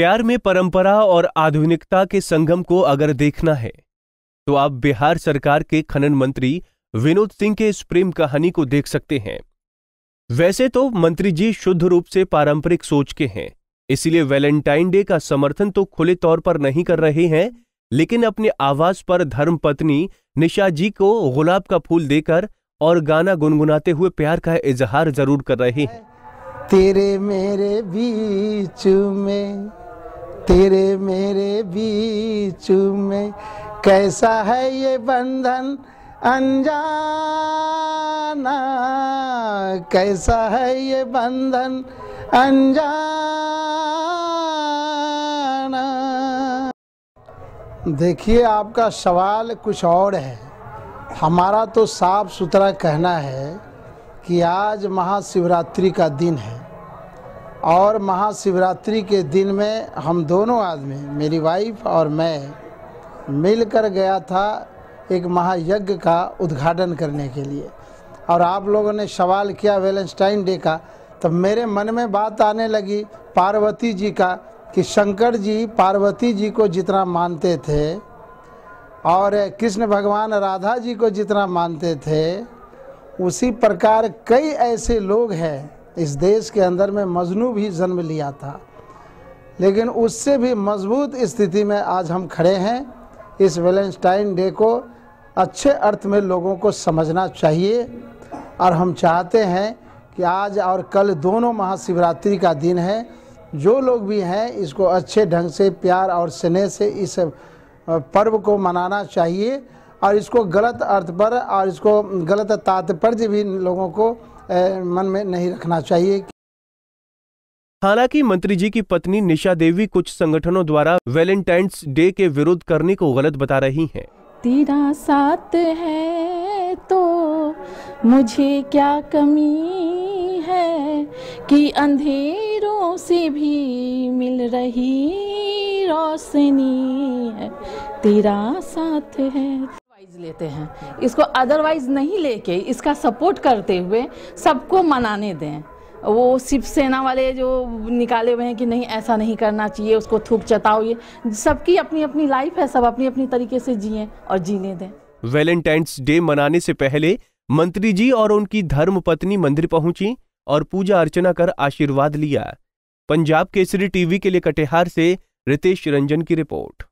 प्यार में परंपरा और आधुनिकता के संगम को अगर देखना है तो आप बिहार सरकार के खनन मंत्री विनोद सिंह के इस प्रेम कहानी को देख सकते हैं वैसे तो मंत्री जी शुद्ध रूप से पारंपरिक सोच के हैं इसलिए वैलेंटाइन डे का समर्थन तो खुले तौर पर नहीं कर रहे हैं लेकिन अपने आवास पर धर्म पत्नी निशा जी को गुलाब का फूल देकर और गाना गुनगुनाते हुए प्यार का इजहार जरूर कर रहे हैं तेरे मेरे बीच में तेरे मेरे बीच में कैसा है ये बंधन अनजाना कैसा है ये बंधन अनजाना देखिए आपका सवाल कुछ और है हमारा तो साफ सुथरा कहना है कि आज महाशिवरात्रि का दिन है और महाशिवरात्रि के दिन में हम दोनों आदमी मेरी वाइफ और मैं मिलकर गया था एक महायज्ञ का उद्घाटन करने के लिए और आप लोगों ने सवाल किया वेलेंस्टाइन डे का तब तो मेरे मन में बात आने लगी पार्वती जी का कि शंकर जी पार्वती जी को जितना मानते थे और कृष्ण भगवान राधा जी को जितना मानते थे उसी प्रकार कई ऐसे लोग हैं इस देश के अंदर में मजनू भी जन्म लिया था लेकिन उससे भी मजबूत स्थिति में आज हम खड़े हैं इस वैलेंटाइन डे को अच्छे अर्थ में लोगों को समझना चाहिए और हम चाहते हैं कि आज और कल दोनों महाशिवरात्रि का दिन है जो लोग भी हैं इसको अच्छे ढंग से प्यार और स्नेह से इस पर्व को मनाना चाहिए और इसको गलत अर्थ पर और इसको गलत तात्पर्य भी लोगों को मन में नहीं रखना चाहिए हालांकि मंत्री जी की पत्नी निशा देवी कुछ संगठनों द्वारा वेलेंटाइंस डे के विरोध करने को गलत बता रही हैं। तेरा साथ है तो मुझे क्या कमी है कि अंधेरों से भी मिल रही रोशनी है तेरा साथ है वाइज लेते हैं इसको अदरवाइज नहीं लेके इसका सपोर्ट करते हुए सबको मनाने दें वो शिवसेना वाले जो निकाले हुए हैं कि नहीं ऐसा नहीं करना चाहिए उसको थूक चताओ ये सबकी अपनी अपनी लाइफ है सब अपनी अपनी तरीके से जिए और जीने दें वैलेंटाइंस डे मनाने से पहले मंत्री जी और उनकी धर्म पत्नी मंदिर पहुंची और पूजा अर्चना कर आशीर्वाद लिया पंजाब केसरी टीवी के लिए कटिहार से रितेश रंजन की रिपोर्ट